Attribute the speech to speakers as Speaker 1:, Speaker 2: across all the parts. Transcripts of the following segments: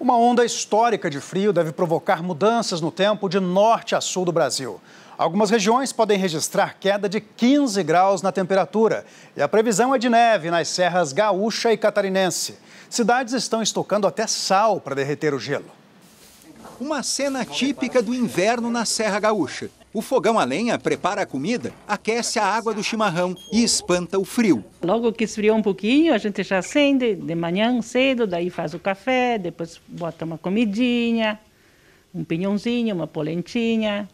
Speaker 1: Uma onda histórica de frio deve provocar mudanças no tempo de norte a sul do Brasil. Algumas regiões podem registrar queda de 15 graus na temperatura e a previsão é de neve nas serras gaúcha e catarinense. Cidades estão estocando até sal para derreter o gelo. Uma cena típica do inverno na Serra Gaúcha. O fogão a lenha prepara a comida, aquece a água do chimarrão e espanta o frio. Logo que esfriou um pouquinho, a gente já acende
Speaker 2: de manhã cedo, daí faz o café, depois bota uma comidinha, um pinhãozinho, uma polentinha.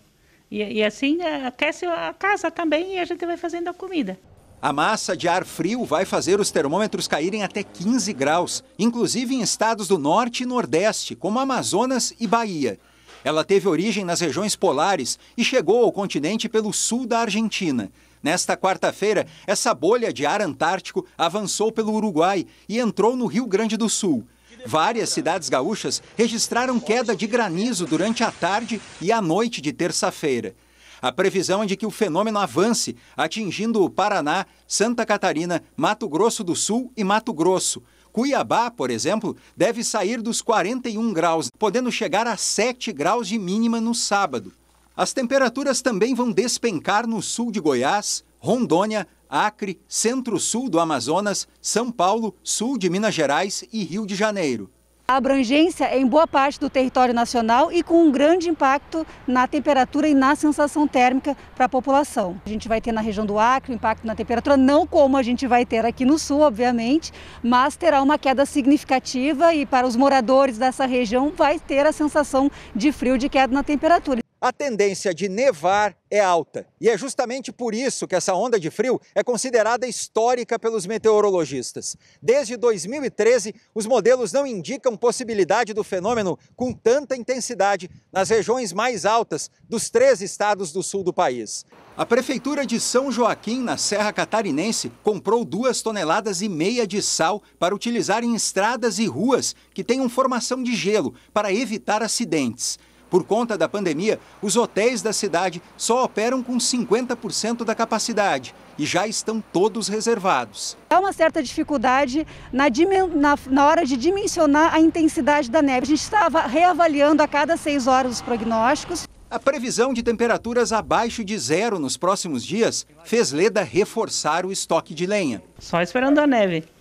Speaker 2: E, e assim é, aquece a casa também e a gente vai fazendo a comida.
Speaker 1: A massa de ar frio vai fazer os termômetros caírem até 15 graus, inclusive em estados do norte e nordeste, como Amazonas e Bahia. Ela teve origem nas regiões polares e chegou ao continente pelo sul da Argentina. Nesta quarta-feira, essa bolha de ar antártico avançou pelo Uruguai e entrou no Rio Grande do Sul. Várias cidades gaúchas registraram queda de granizo durante a tarde e a noite de terça-feira. A previsão é de que o fenômeno avance, atingindo o Paraná, Santa Catarina, Mato Grosso do Sul e Mato Grosso. Cuiabá, por exemplo, deve sair dos 41 graus, podendo chegar a 7 graus de mínima no sábado. As temperaturas também vão despencar no sul de Goiás, Rondônia, Acre, centro-sul do Amazonas, São Paulo, sul de Minas Gerais e Rio de Janeiro.
Speaker 3: A abrangência é em boa parte do território nacional e com um grande impacto na temperatura e na sensação térmica para a população. A gente vai ter na região do Acre um impacto na temperatura, não como a gente vai ter aqui no sul, obviamente, mas terá uma queda significativa e para os moradores dessa região vai ter a sensação de frio de queda na temperatura a tendência
Speaker 1: de nevar é alta. E é justamente por isso que essa onda de frio é considerada histórica pelos meteorologistas. Desde 2013, os modelos não indicam possibilidade do fenômeno com tanta intensidade nas regiões mais altas dos três estados do sul do país. A Prefeitura de São Joaquim, na Serra Catarinense, comprou duas toneladas e meia de sal para utilizar em estradas e ruas que tenham formação de gelo para evitar acidentes. Por conta da pandemia, os hotéis da cidade só operam com 50% da capacidade e já estão todos reservados.
Speaker 3: Há uma certa dificuldade na, na, na, hora de dimensionar a intensidade da neve. A gente estava reavaliando a cada seis horas os prognósticos.
Speaker 1: A previsão de temperaturas abaixo de zero nos próximos dias fez Leda reforçar o estoque de lenha.
Speaker 2: Só esperando a neve.